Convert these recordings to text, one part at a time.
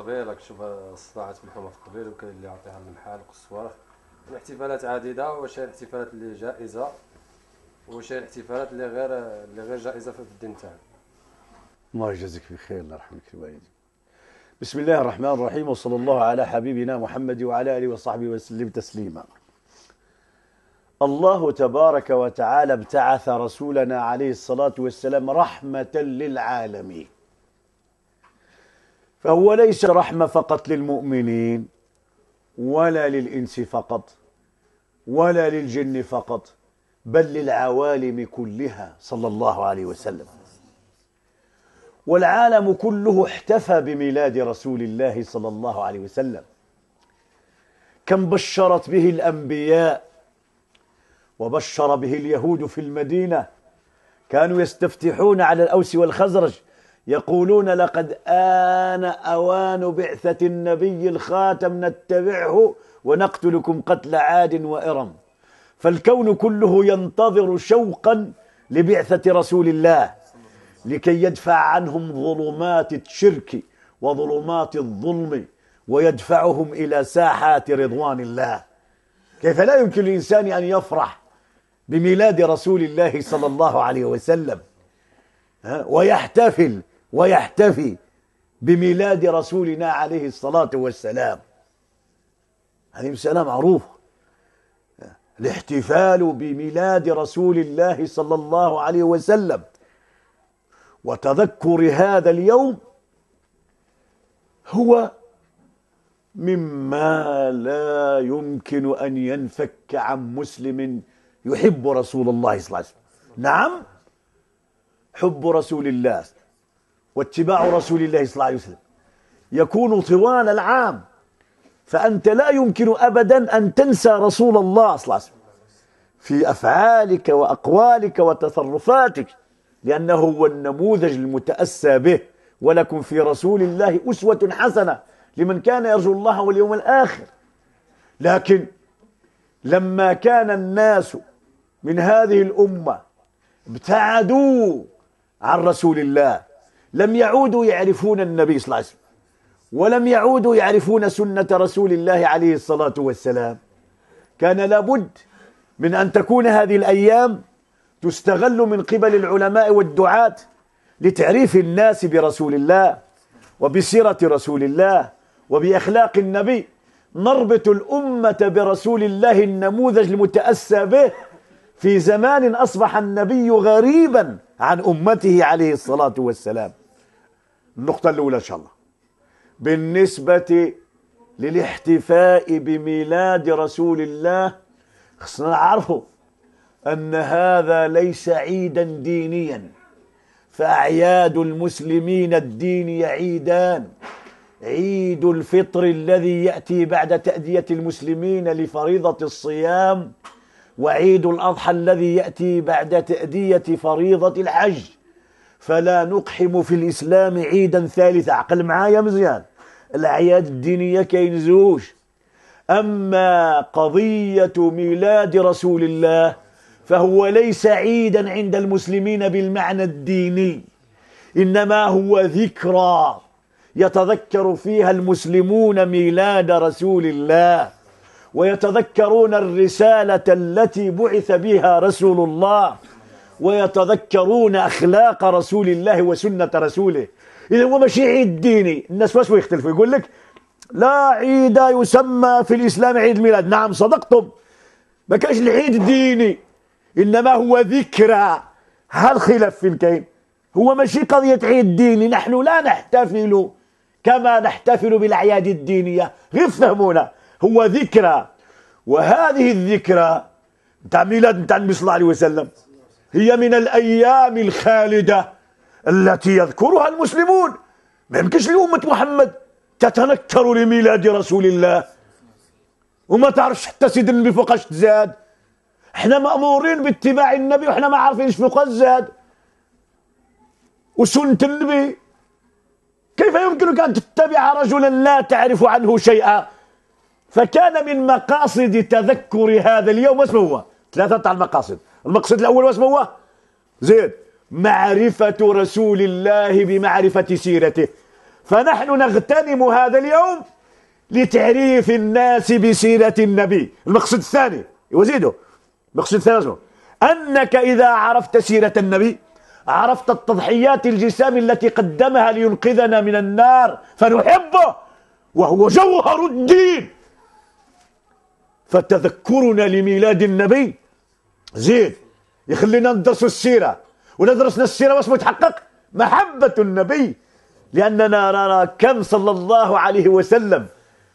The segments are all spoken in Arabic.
الطبيب راك تشوف صداعة في الطبيب وكاين اللي يعطيها من الحالق والصوارف الاحتفالات عديده هي الاحتفالات اللي جائزه هي الاحتفالات اللي غير اللي غير جائزه في الدين تاعنا الله يجازيك بخير الله يرحمك الوالدين بسم الله الرحمن الرحيم وصلى الله على حبيبنا محمد وعلى اله وصحبه وسلم تسليما الله تبارك وتعالى ابتعث رسولنا عليه الصلاه والسلام رحمه للعالمين فهو ليس رحمة فقط للمؤمنين ولا للإنس فقط ولا للجن فقط بل للعوالم كلها صلى الله عليه وسلم والعالم كله احتفى بميلاد رسول الله صلى الله عليه وسلم كم بشرت به الأنبياء وبشر به اليهود في المدينة كانوا يستفتحون على الأوس والخزرج يقولون لقد آن أوان بعثة النبي الخاتم نتبعه ونقتلكم قتل عاد وإرم فالكون كله ينتظر شوقا لبعثة رسول الله لكي يدفع عنهم ظلمات الشرك وظلمات الظلم ويدفعهم إلى ساحات رضوان الله كيف لا يمكن للإنسان أن يفرح بميلاد رسول الله صلى الله عليه وسلم ويحتفل ويحتفي بميلاد رسولنا عليه الصلاة والسلام هذه مسألة معروفة الاحتفال بميلاد رسول الله صلى الله عليه وسلم وتذكر هذا اليوم هو مما لا يمكن أن ينفك عن مسلم يحب رسول الله صلى الله عليه وسلم نعم حب رسول الله واتباع رسول الله صلى الله عليه وسلم يكون طوال العام فأنت لا يمكن أبدا أن تنسى رسول الله صلى الله عليه وسلم في أفعالك وأقوالك وتصرفاتك لأنه هو النموذج المتأسى به ولكم في رسول الله أسوة حسنة لمن كان يرجو الله واليوم الآخر لكن لما كان الناس من هذه الأمة ابتعدوا عن رسول الله لم يعودوا يعرفون النبي صلى الله عليه وسلم ولم يعودوا يعرفون سنة رسول الله عليه الصلاة والسلام كان لابد من أن تكون هذه الأيام تستغل من قبل العلماء والدعاة لتعريف الناس برسول الله وبسيرة رسول الله وبأخلاق النبي نربط الأمة برسول الله النموذج المتأسى به في زمان أصبح النبي غريبا عن أمته عليه الصلاة والسلام النقطة الأولى إن شاء الله بالنسبة للاحتفاء بميلاد رسول الله خصنا نعرفه أن هذا ليس عيدا دينيا فأعياد المسلمين الدينية عيدان عيد الفطر الذي يأتي بعد تأدية المسلمين لفريضة الصيام وعيد الأضحى الذي يأتي بعد تأدية فريضة الحج فلا نقحم في الإسلام عيدا ثالثا عقل معايا مزيان الأعياد الدينية كاين زوج أما قضية ميلاد رسول الله فهو ليس عيدا عند المسلمين بالمعنى الديني إنما هو ذكرى يتذكر فيها المسلمون ميلاد رسول الله ويتذكرون الرسالة التي بعث بها رسول الله ويتذكرون أخلاق رسول الله وسنة رسوله إذا هو ماشي عيد ديني الناس واش يختلفوا يقول لك لا عيد يسمى في الإسلام عيد ميلاد نعم صدقتم ما كانش العيد ديني إنما هو ذكرى هالخلاف في الكين هو ماشي قضية عيد ديني نحن لا نحتفل كما نحتفل بالأعياد الدينية غير فهمونا هو ذكرى وهذه الذكرى نتاع ميلاد نتاع النبي صلى الله عليه وسلم هي من الايام الخالده التي يذكرها المسلمون ما يمكنش لأمة محمد تتنكر لميلاد رسول الله وما تعرفش حتى سيد النبي فوقاش تزاد احنا مأمورين باتباع النبي وحنا ما عارفينش فوقاش زاد وسنة النبي كيف يمكنك أن تتبع رجلا لا تعرف عنه شيئا فكان من مقاصد تذكر هذا اليوم اسمه هو ثلاثة تاع المقاصد المقصد الأول اسمه هو زيد معرفة رسول الله بمعرفة سيرته فنحن نغتنم هذا اليوم لتعريف الناس بسيرة النبي المقصد الثاني وزيده أيوة المقصد الثاني اسمه أنك إذا عرفت سيرة النبي عرفت التضحيات الجسام التي قدمها لينقذنا من النار فنحبه وهو جوهر الدين فتذكرنا لميلاد النبي زيد يخلينا ندرسوا السيرة ولا درسنا السيرة واش متحقق محبة النبي لأننا نرى كم صلى الله عليه وسلم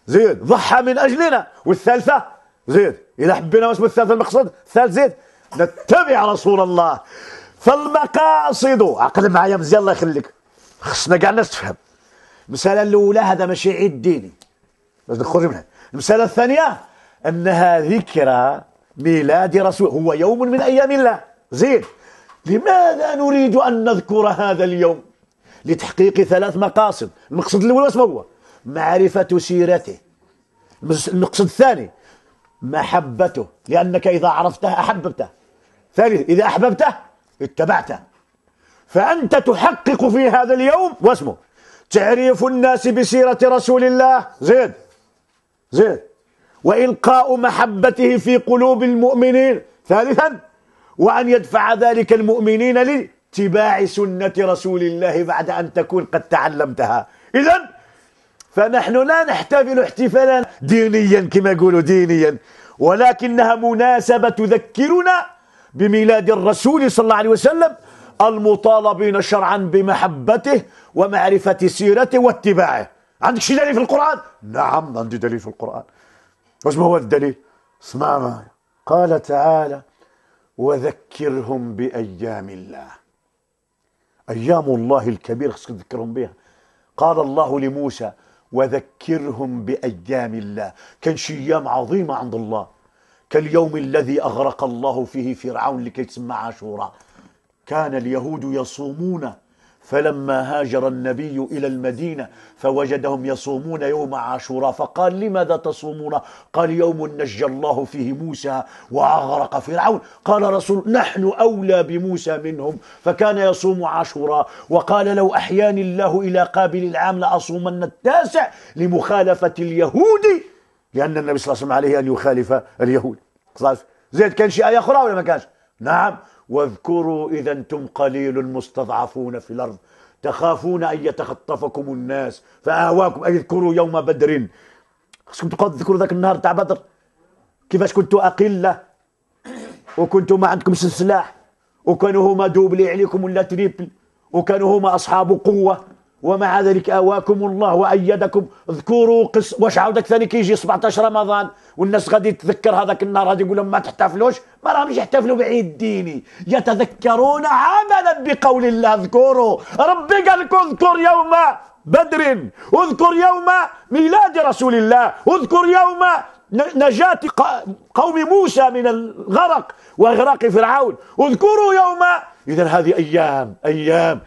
زيد ضحى من أجلنا والثالثة زيد إذا حبينا واش الثالثة المقصود الثالث زيد نتبع رسول الله فالمقاصد عقل معايا مزيان الله يخليك خصنا كاع الناس تفهم المسألة الأولى هذا ماشي عيد ديني باش نخرج منها المسألة الثانية أنها ذكرى ميلاد رسول هو يوم من أيام الله زين لماذا نريد أن نذكر هذا اليوم لتحقيق ثلاث مقاصد المقصد الأول اسمه هو معرفة سيرته المقصد الثاني محبته لأنك إذا عرفته أحببته ثالث إذا أحببته اتبعته فأنت تحقق في هذا اليوم واسمه تعريف الناس بسيرة رسول الله زيد زيد وإلقاء محبته في قلوب المؤمنين ثالثا وأن يدفع ذلك المؤمنين لاتباع سنة رسول الله بعد أن تكون قد تعلمتها إذا فنحن لا نحتفل احتفالا دينيا كما يقولوا دينيا ولكنها مناسبة تذكرنا بميلاد الرسول صلى الله عليه وسلم المطالبين شرعا بمحبته ومعرفة سيرته واتباعه عندك شي دليل في القرآن؟ نعم عندي دليل في القرآن ما هو الدليل اسمع معي قال تعالى وذكرهم بأيام الله أيام الله الكبير خصك تذكرهم بها قال الله لموسى وذكرهم بأيام الله كان شي أيام عظيمة عند الله كاليوم الذي أغرق الله فيه فرعون لكي تسمى عاشوراء كان اليهود يصومون فلما هاجر النبي إلى المدينة فوجدهم يصومون يوم عاشوراء فقال لماذا تصومون قال يوم نجى الله فيه موسى وأغرق فرعون قال رسول نحن أولى بموسى منهم فكان يصوم عاشوراء وقال لو أحياني الله إلى قابل العام لأصومن التاسع لمخالفة اليهود لأن النبي صلى الله عليه وسلم عليه أن يخالف اليهود زيد كان شيء آية أخرى ولا ما كانش نعم واذكروا إذا أنتم قليل مستضعفون في الأرض تخافون أن يتخطفكم الناس فآواكم أي اذكروا يوم بدر خصكم تقعدوا تذكروا ذاك النهار تاع بدر كيفاش كنتوا أقلة وكنتوا ما عندكمش سلاح وكانوا هما دوبلي عليكم ولا تريبل وكانوا هما أصحاب قوة ومع ذلك اواكم الله وايدكم اذكروا قص واش عاودك ثاني كيجي 17 رمضان والناس غادي تذكر هذاك النهار غادي يقول لهم ما تحتفلوش ما راهمش يحتفلوا بعيد ديني يتذكرون عملا بقول الله اذكروا ربي قال لكم اذكر يوم بدر اذكر يوم ميلاد رسول الله اذكر يوم نجاة قوم موسى من الغرق وإغراق فرعون اذكروا يوم إذا هذه أيام أيام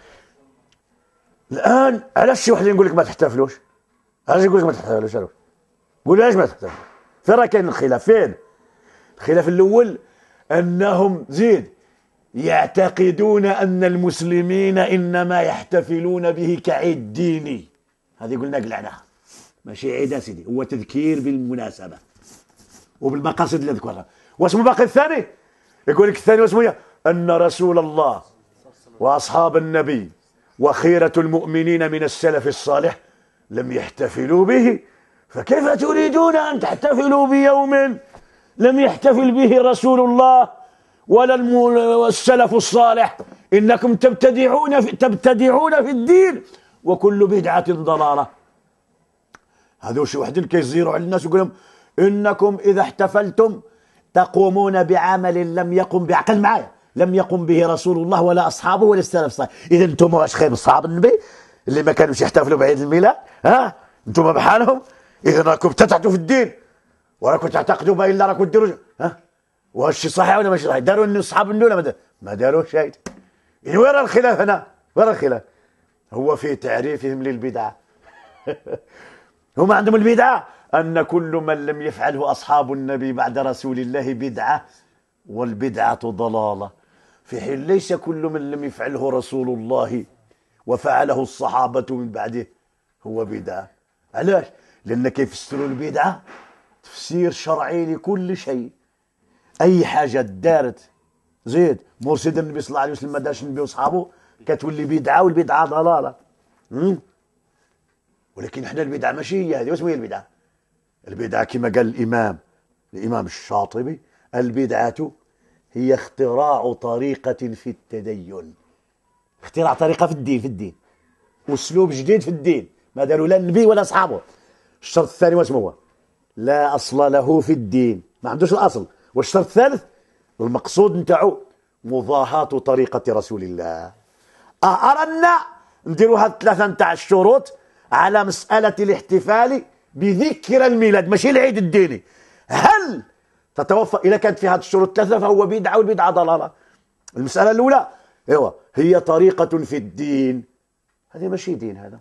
الان علاش شي واحد يقول لك ما تحتفلوش علاش يقول لك ما تحتفلوش قول علاش ما تحتفلوش فين راه كاين الخلاف فين الخلاف الاول انهم زيد يعتقدون ان المسلمين انما يحتفلون به كعيد ديني هذه قلنا قلعناها ماشي عيد سيدي هو تذكير بالمناسبه وبالمقاصد اللي ذكرها واسمه باقي الثاني يقول لك الثاني واسمه ان رسول الله واصحاب النبي وخيرة المؤمنين من السلف الصالح لم يحتفلوا به فكيف تريدون أن تحتفلوا بيوم لم يحتفل به رسول الله ولا السلف الصالح إنكم تبتدعون في, تبتدعون في الدين وكل بدعة ضلالة هذو شي وحدين كيزيروا على الناس يقول لهم إنكم إذا احتفلتم تقومون بعمل لم يقم بعقل معايا لم يقم به رسول الله ولا أصحابه ولا السلف الصالح إذا أنتم واش خايب أصحاب النبي اللي ما كانوش يحتفلوا بعيد الميلاد ها أنتم بحالهم إذا راكم تتعتوا في الدين وراكم تعتقدوا ما إلا راكم ديروا ها واش صحيح ولا ماشي صحيح داروا أن أصحاب النبي ولا ما داروا شيء إذا إيه، وين الخلاف هنا وين الخلاف هو في تعريفهم للبدعة هما عندهم البدعة أن كل من لم يفعله أصحاب النبي بعد رسول الله بدعة والبدعة ضلالة في حين ليس كل من لم يفعله رسول الله وفعله الصحابة من بعده هو بدعة علاش كيف يفسروا البدعة تفسير شرعي لكل شيء أي حاجة دارت زيد مرشد النبي صلى الله عليه وسلم داش النبي وصحابه كتولي بدعة والبدعة ضلالة ولكن احنا البدعة ماشي هي هذه واسمها البدعة البدعة كما قال الإمام الإمام الشاطبي البدعة هي اختراع طريقة في التدين اختراع طريقة في الدين في الدين أسلوب جديد في الدين ما داروا لا النبي ولا أصحابه الشرط الثاني واش هو لا أصل له في الدين ما عندوش الأصل والشرط الثالث المقصود نتاعو مضاهاة طريقة رسول الله أرنا نديروا هاد الثلاثة نتاع الشروط على مسألة الاحتفال بذكرى الميلاد ماشي العيد الديني هل تتوفر إذا كانت في هذه الشروط الثلاثة فهو بدعة والبدعة ضلالة المسألة الأولى هو إيوه، هي طريقة في الدين هذا ماشي دين هذا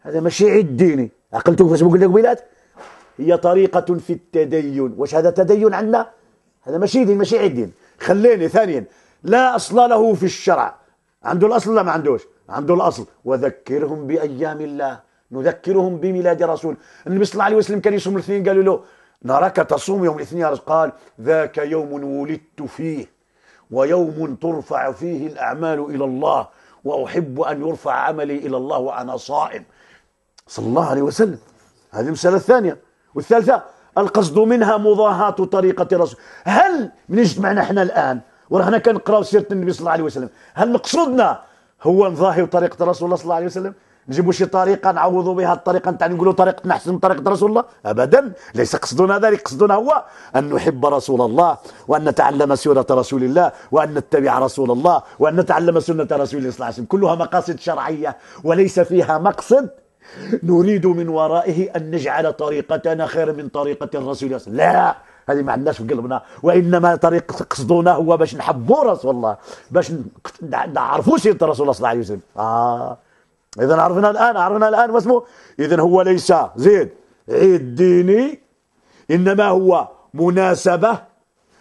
هذا ماشي عيد ديني عقلتوا كيفاش لك قبيلات هي طريقة في التدين واش هذا تدين عندنا هذا ماشي دين ماشي عيد دين خليني ثانيا لا أصل له في الشرع عنده الأصل لا ما عندوش عنده الأصل وذكرهم بأيام الله نذكرهم بميلاد رسول النبي صلى الله عليه وسلم كان يصوم الاثنين قالوا له نراك تصوم يوم الاثنين قال ذاك يوم ولدت فيه ويوم ترفع فيه الأعمال إلى الله وأحب أن يرفع عملي إلى الله وأنا صائم صلى الله عليه وسلم هذه المسألة الثانية والثالثة القصد منها مضاهاة طريقة الرسول هل من اجتمعنا احنا الآن ورحنا كنقراو سيرة النبي صلى الله عليه وسلم هل مقصودنا هو نظاهر طريقة رسول الله صلى الله عليه وسلم نجيبوا شي طريقه نعوضوا بها الطريقه نتاع نقولوا طريقتنا احسن من طريقه رسول الله ابدا ليس قصدنا ذلك قصدنا هو ان نحب رسول الله وان نتعلم سيره رسول الله وان نتبع رسول الله وان نتعلم سنه رسول الله صلى الله عليه وسلم كلها مقاصد شرعيه وليس فيها مقصد نريد من ورائه ان نجعل طريقتنا خير من طريقه الرسول صلى الله عليه وسلم لا هذه ما عندناش في قلبنا وانما طريق قصدنا هو باش نحبوا رسول الله باش نعرفوا سيره رسول الله صلى الله عليه وسلم اه اذا عرفنا الان عرفنا الان ما اسمه اذا هو ليس زيد عيد ديني انما هو مناسبه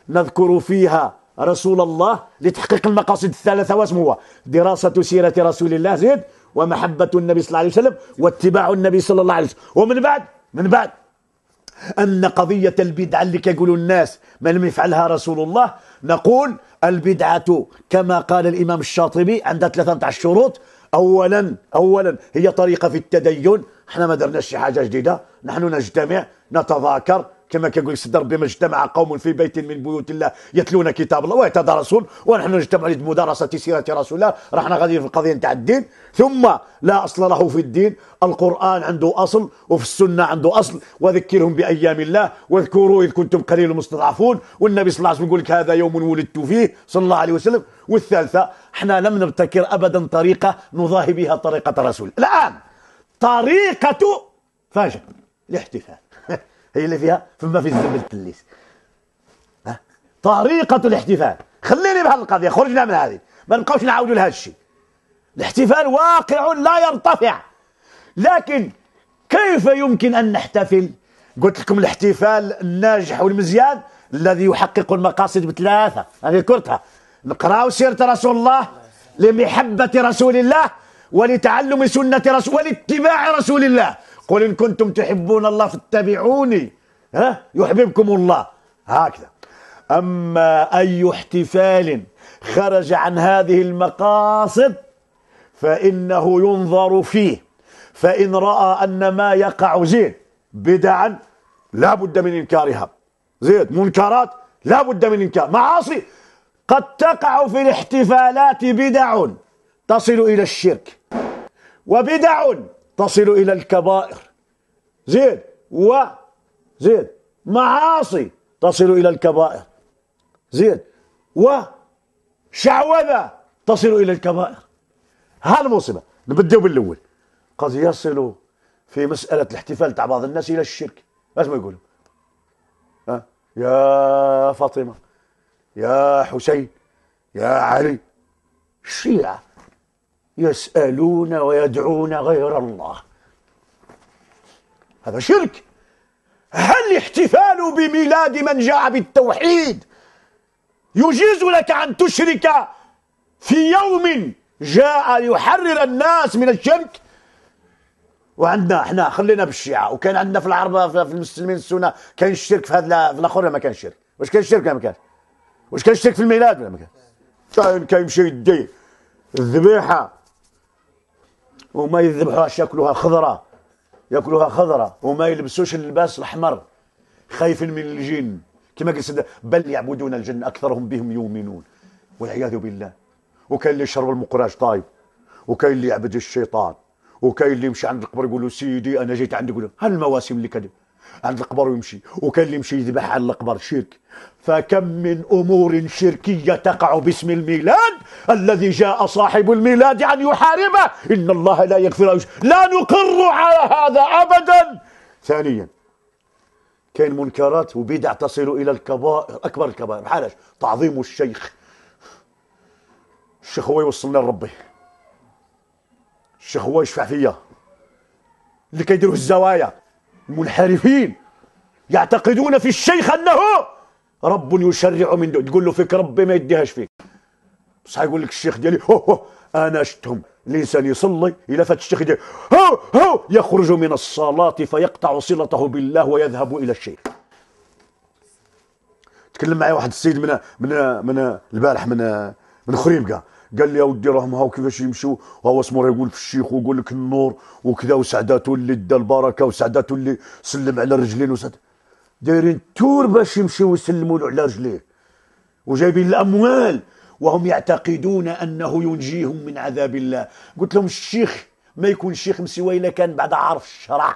نذكر فيها رسول الله لتحقيق المقاصد الثلاثه واسمه هو دراسه سيره رسول الله زيد ومحبه النبي صلى الله عليه وسلم واتباع النبي صلى الله عليه وسلم ومن بعد من بعد أن قضية البدعة اللي كيقولوا الناس ما لم يفعلها رسول الله نقول البدعة كما قال الإمام الشاطبي عندها 13 شروط اولا اولا هي طريقه في التدين احنا ما درناش شي حاجه جديده نحن نجتمع نتذاكر كما كيقول ربي ما اجتمع قوم في بيت من بيوت الله يتلون كتاب الله ويتدارسون ونحن نجتمع لمدارسه سيره رسول الله رحنا غاديين في القضيه نتاع الدين ثم لا اصل له في الدين القران عنده اصل وفي السنه عنده اصل وذكرهم بايام الله واذكروا اذ كنتم قليل مستضعفون والنبي صلى الله عليه وسلم يقول لك هذا يوم ولدت فيه صلى الله عليه وسلم والثالثه احنا لم نبتكر ابدا طريقه نضاهي بها طريقه رسول الان طريقه فاجأ الاحتفال هي اللي فيها فما في الزبل تليس طريقة الاحتفال خليني بهذه القضية خرجنا من هذه ما نبقاوش نعاودوا لهذا الشيء الاحتفال واقع لا يرتفع لكن كيف يمكن أن نحتفل قلت لكم الاحتفال الناجح والمزيان الذي يحقق المقاصد بثلاثة هذه كرتها نقراو سيرة رسول الله لمحبة رسول الله ولتعلم سنة رسول ولاتباع رسول الله قل إن كنتم تحبون الله فاتبعوني ها يحببكم الله هكذا أما أي احتفال خرج عن هذه المقاصد فإنه ينظر فيه فإن رأى أن ما يقع زين بدعا لا بد من إنكارها زيد منكرات لا بد من إنكار معاصي قد تقع في الاحتفالات بدع تصل إلى الشرك وبدع تصل إلى الكبائر زيد و زيد معاصي تصل إلى الكبائر زيد و شعوذة تصل إلى الكبائر هذه المصيبة نبداو بالأول قد يصل في مسألة الاحتفال تاع بعض الناس إلى الشرك ما يقولوا ها يا فاطمة يا حسين يا علي الشيعة يسألون ويدعون غير الله هذا شرك هل احتفال بميلاد من جاء بالتوحيد يجيز لك أن تشرك في يوم جاء يحرر الناس من الشرك وعندنا احنا خلينا بالشيعة وكان عندنا في العرب في المسلمين السنة كان الشرك في هذا في الاخر ما كان شرك واش كان الشرك ما كان واش كان الشرك في الميلاد ولا ما كان كان كيمشي يدي الذبيحة وما يذبحوهاش ياكلوها خضراء ياكلوها خضراء وما يلبسوش اللباس الاحمر خايفين من الجن كما قال بل يعبدون الجن اكثرهم بهم يؤمنون والعياذ بالله وكاين اللي يشرب المقراج طايب وكاين اللي يعبد الشيطان وكاين اللي يمشي عند القبر يقول له سيدي انا جيت عندك هالمواسم اللي كذب عند القبر ويمشي وكان اللي يمشي يذبح على القبر شرك فكم من امور شركيه تقع باسم الميلاد الذي جاء صاحب الميلاد ان يحاربه ان الله لا يغفر لا نقر على هذا ابدا ثانيا كاين منكرات وبدع تصل الى الكبائر اكبر الكبائر بحال تعظيم الشيخ الشيخ هو يوصلنا لربي الشيخ هو يشفع فيا اللي كيديروا الزوايا المنحرفين يعتقدون في الشيخ انه رب يشرع من دون تقول له فيك ربي ما يديهاش فيك بصح يقول لك الشيخ ديالي هو هو انا شتهم الانسان يصلي الى فات الشيخ ديالي هو هو يخرج من الصلاه فيقطع صلته بالله ويذهب الى الشيخ تكلم معي واحد السيد من من من البارح من من خريبكه قال لي يا ودي راهم هاو كيفاش يمشوا هاو اسمه يقول في الشيخ ويقول لك النور وكذا وسعداتو اللي دا البركه وسعداتو اللي سلم على رجلين وسعد دايرين تور باش يمشيو يسلموا له على رجليه وجايبين الاموال وهم يعتقدون انه ينجيهم من عذاب الله قلت لهم الشيخ ما يكون شيخ مسوى الا كان بعد عارف الشرع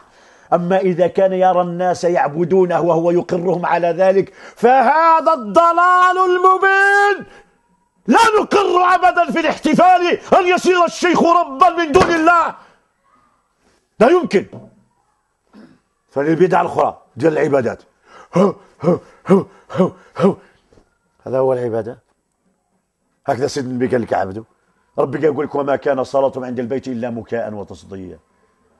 اما اذا كان يرى الناس يعبدونه وهو يقرهم على ذلك فهذا الضلال المبين لا نقر أبدا في الاحتفال أن يصير الشيخ ربا من دون الله لا يمكن فالبدعه الأخرى ديال العبادات هو هو هو هو هذا هو العبادة هكذا سيدنا النبي قال لك عبده ربي يقول لك وما كان صلاتهم عند البيت إلا مكاء وتصديا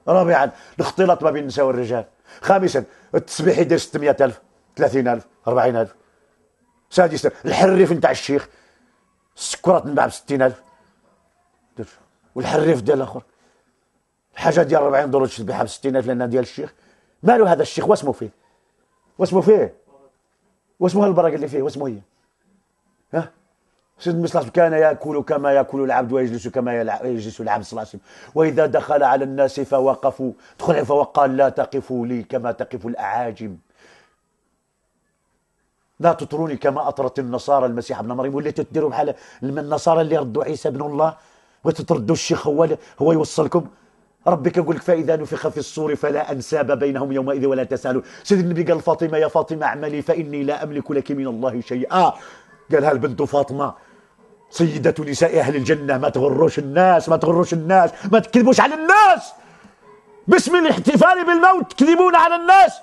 رابعا الاختلاط ما بين النساء والرجال خامسا التسبيح يدير 600000 30000 40000 سادسا الحريف نتاع الشيخ السكرات نباع ب 60000 والحريف ديال الاخر الحاجه ديال 40 دولار تبيعها ب 60000 لانها ديال الشيخ مالو هذا الشيخ واسمو فيه واسمو فيه واسمو البركه اللي فيه واسمو هي ها سيد المصلح كان ياكل كما ياكل العبد ويجلس كما يجلس العبد صلى الله عليه وسلم واذا دخل على الناس فوقفوا دخل فوقال لا تقفوا لي كما تقف الاعاجم لا تطروني كما اطرت النصارى المسيح ابن مريم واللي تديروا بحال النصارى اللي ردوا عيسى ابن الله وتتردوا الشيخ هو هو يوصلكم ربي كيقول لك فاذا نفخ في الصور فلا انساب بينهم يومئذ ولا تسالون سيدنا النبي قال فاطمه يا فاطمه اعملي فاني لا املك لك من الله شيئا قالها البنت فاطمه سيدة نساء أهل الجنة ما تغروش الناس ما تغروش الناس ما تكذبوش على الناس باسم الاحتفال بالموت تكذبون على الناس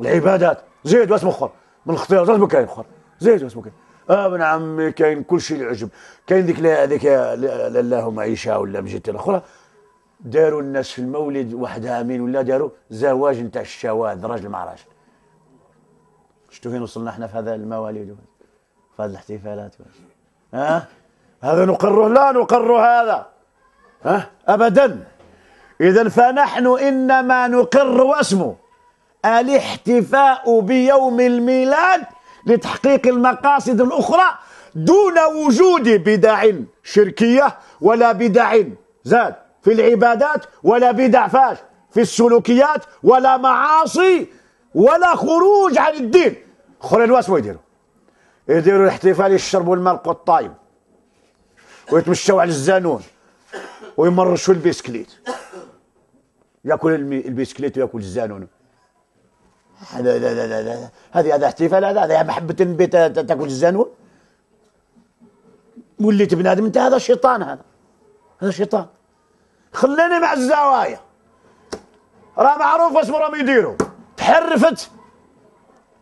العبادات زيد واسم أخر من الخطيارات ما كاين اخر زيد ما كاين اه من عمي كاين كل شيء العجب كاين ديك هذيك اللهم عيشه ولا مجيت الاخرى داروا الناس في المولد واحد عامين ولا داروا زواج نتاع الشواذ راجل مع راجل شفتوا فين وصلنا احنا في هذا المواليد في هذه الاحتفالات ها أه؟ هذا نقره لا نقر هذا ها أه؟ ابدا اذا فنحن انما نقر واسمه الاحتفاء بيوم الميلاد لتحقيق المقاصد الأخرى دون وجود بدع شركية ولا بدع زاد في العبادات ولا بدع فاش في السلوكيات ولا معاصي ولا خروج عن الدين خرين واسمو يديروا يديروا الاحتفال يشربوا الماء القطايم ويتمشوا على الزانون ويمرشوا البسكليت ياكل البسكليت وياكل الزانون هذا لا هذه هذا احتفال هذا هذا محبة البيت تاكل الزنوه وليت بنادم انت هذا شيطان هذا هذا شيطان خليني مع الزوايا راه معروف واش راهم يديروا تحرفت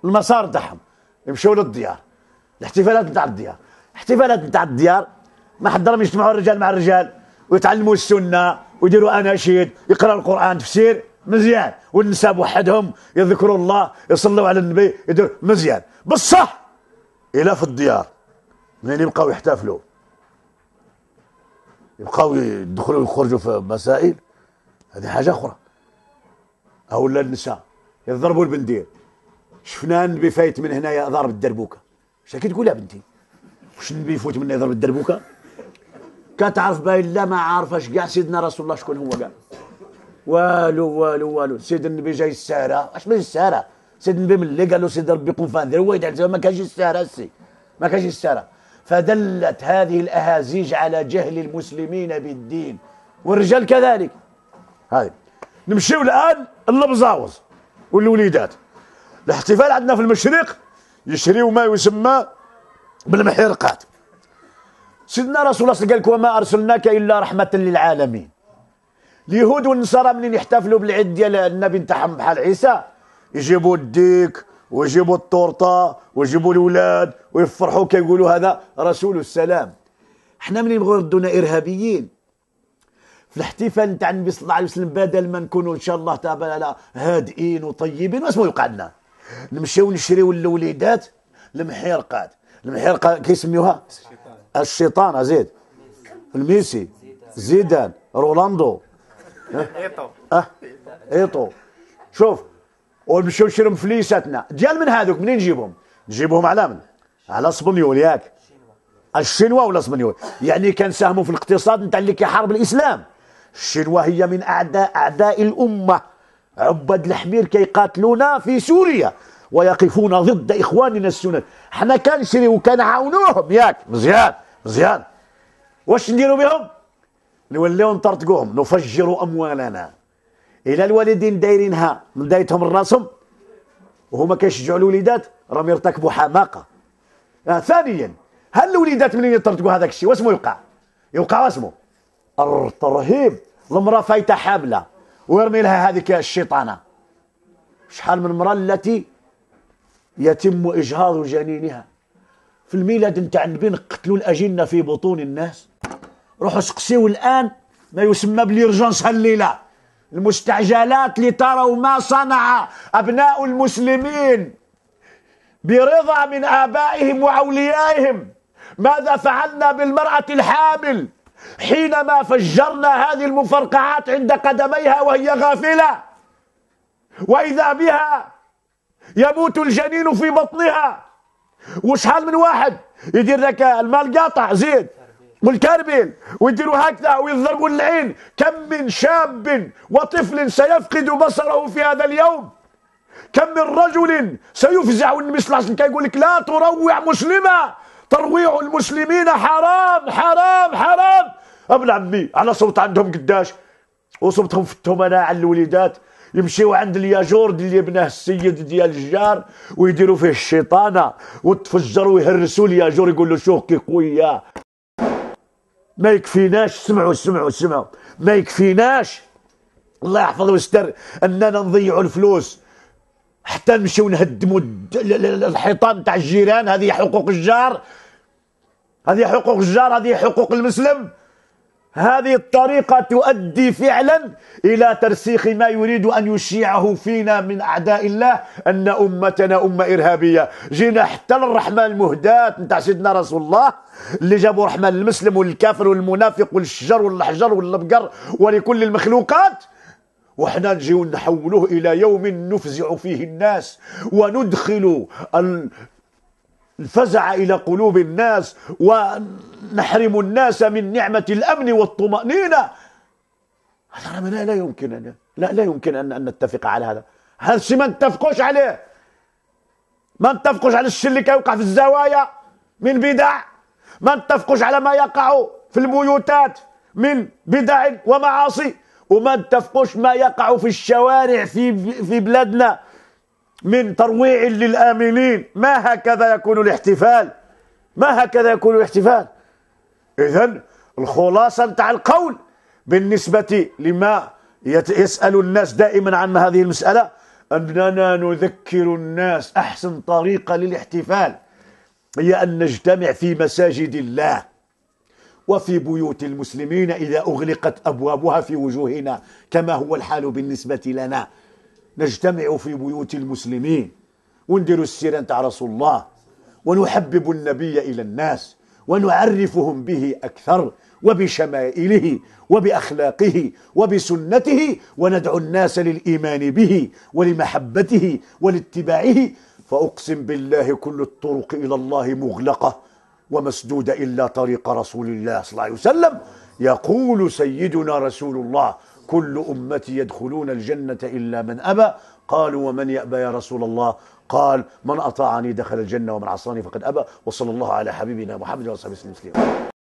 المسار تاعهم يمشيو للديار الاحتفالات نتاع الديار الاحتفالات نتاع الديار ما حد راهم يجتمعوا الرجال مع الرجال ويتعلموا السنه ويديروا اناشيد يقراوا القران تفسير مزيان والنساء بوحدهم يذكروا الله يصلوا على النبي يدير مزيان بصح الى في الديار منين يبقاو يحتفلوا يبقاو يدخلوا ويخرجوا في مسائل هذه حاجه اخرى او لا النساء يضربوا البندير شفنا النبي فايت من هنايا ضرب الدربوكه واش كي تقول يا بنتي واش النبي يفوت من يضرب الدربوكه كتعرف باين لا ما عارفاش كاع سيدنا رسول الله شكون هو كاع والو والو والو سيد النبي جاي السهره اش من السهره سيد النبي ملي قال له سيد ربي قوفان دير ويد ما كانش السهره السي ما كانش السهره فدلت هذه الاهازيج على جهل المسلمين بالدين والرجال كذلك هاي نمشيو الان للبزاوز والوليدات الاحتفال عندنا في المشرق يشريو ما يسمى بالمحرقات سيدنا رسول الله قال لك وما ارسلناك الا رحمه للعالمين اليهود والنصارى منين يحتفلوا بالعيد ديال النبي نتاعهم بحال عيسى يجيبوا الديك ويجيبوا الطورطه ويجيبوا الاولاد ويفرحوا كيقولوا هذا رسول السلام حنا منين نبغيو ردونا ارهابيين في الاحتفال نتاع النبي صلى الله عليه وسلم بدل ما نكونوا ان شاء الله تعالى هادئين وطيبين واسمو يوقع لنا نمشيو نشريو الوليدات المحيرقات المحيرقه كيسميوها الشيطان الشيطان زيد الميسي زيدان رونالدو ايطو اه ايطو شوف ونمشيو نشرب فليستنا ديال من هذوك منين نجيبهم؟ نجيبهم على من؟ على اسبانيول ياك الشينوا ولا اسبانيول يعني كنساهموا في الاقتصاد نتاع اللي كيحارب الاسلام الشينوا هي من اعداء اعداء الامه عباد الحمير كيقاتلونا في سوريا ويقفون ضد اخواننا السنن حنا كنشريو كنعاونوهم ياك مزيان مزيان واش نديروا بهم؟ نوليو نطرطقوهم نفجروا اموالنا الى الوالدين دايرينها من دايتهم لراسهم وهما كيشجعوا الوليدات راهم يرتكبوا حماقه آه ثانيا هل الوليدات منين يطرطقوا هذاك الشيء واسمو يوقع يوقع واسمو الترهيب المراه فايته حامله ويرمي لها هذيك الشيطانه شحال من المراه التي يتم اجهاض جنينها في الميلاد نتاع النبي نقتلوا الاجنه في بطون الناس روحوا سقسيو الان ما يسمى باليرجونس هالليله المستعجلات لتروا ما صنع ابناء المسلمين برضا من ابائهم واوليائهم ماذا فعلنا بالمراه الحامل حينما فجرنا هذه المفرقعات عند قدميها وهي غافله واذا بها يموت الجنين في بطنها وشحال من واحد يدير لك المال قاطع زيد والكربل ويديروا هكذا ويضربوا العين كم من شاب وطفل سيفقد بصره في هذا اليوم كم من رجل سيفزع والنبي صلى الله عليه وسلم يقول لك لا تروع مسلمة ترويع المسلمين حرام حرام حرام ابن عمي على صوت عندهم قداش وصبتهم في التمناء على الوليدات يمشيوا عند الياجور اللي بناه السيد ديال الجار ويديروا فيه الشيطانه وتفجروا ويهرسوا الياجور يقول له شوف كي قويه ما يكفيناش سمعوا سمعوا سمعوا ما يكفيناش الله يحفظ ويستر اننا نضيعوا الفلوس حتى نمشيو نهدموا الحيطان تاع الجيران هذه حقوق الجار هذه حقوق الجار هذه حقوق المسلم هذه الطريقة تؤدي فعلا إلى ترسيخ ما يريد أن يشيعه فينا من أعداء الله أن أمتنا أمة إرهابية جينا حتى الرحمن المهداة نتاع سيدنا رسول الله اللي جابوا رحمة للمسلم والكافر والمنافق والشجر والحجر والبقر ولكل المخلوقات وحنا نجيو نحولوه إلى يوم نفزع فيه الناس وندخل الفزع إلى قلوب الناس ونحرم الناس من نعمة الأمن والطمأنينة هذا لا لا يمكن أن لا لا يمكن أن نتفق على هذا هذا الشيء ما نتفقوش عليه ما نتفقوش على الشيء اللي كيوقع في الزوايا من بدع ما نتفقوش على ما يقع في البيوتات من بدع ومعاصي وما نتفقوش ما يقع في الشوارع في في بلادنا من ترويع للآمنين ما هكذا يكون الاحتفال ما هكذا يكون الاحتفال إذا الخلاصة نتاع القول بالنسبة لما يسأل الناس دائما عن هذه المسألة أننا نذكر الناس أحسن طريقة للاحتفال هي أن نجتمع في مساجد الله وفي بيوت المسلمين إذا أغلقت أبوابها في وجوهنا كما هو الحال بالنسبة لنا نجتمع في بيوت المسلمين وندير السيرة نتاع رسول الله ونحبب النبي إلى الناس ونعرفهم به أكثر وبشمائله وبأخلاقه وبسنته وندعو الناس للإيمان به ولمحبته ولاتباعه فأقسم بالله كل الطرق إلى الله مغلقة ومسدودة إلا طريق رسول الله صلى الله عليه وسلم يقول سيدنا رسول الله كل أمتي يدخلون الجنة إلا من أبى قالوا ومن يأبى يا رسول الله قال من أطاعني دخل الجنة ومن عصاني فقد أبى وصلى الله على حبيبنا محمد وصحبه وسلم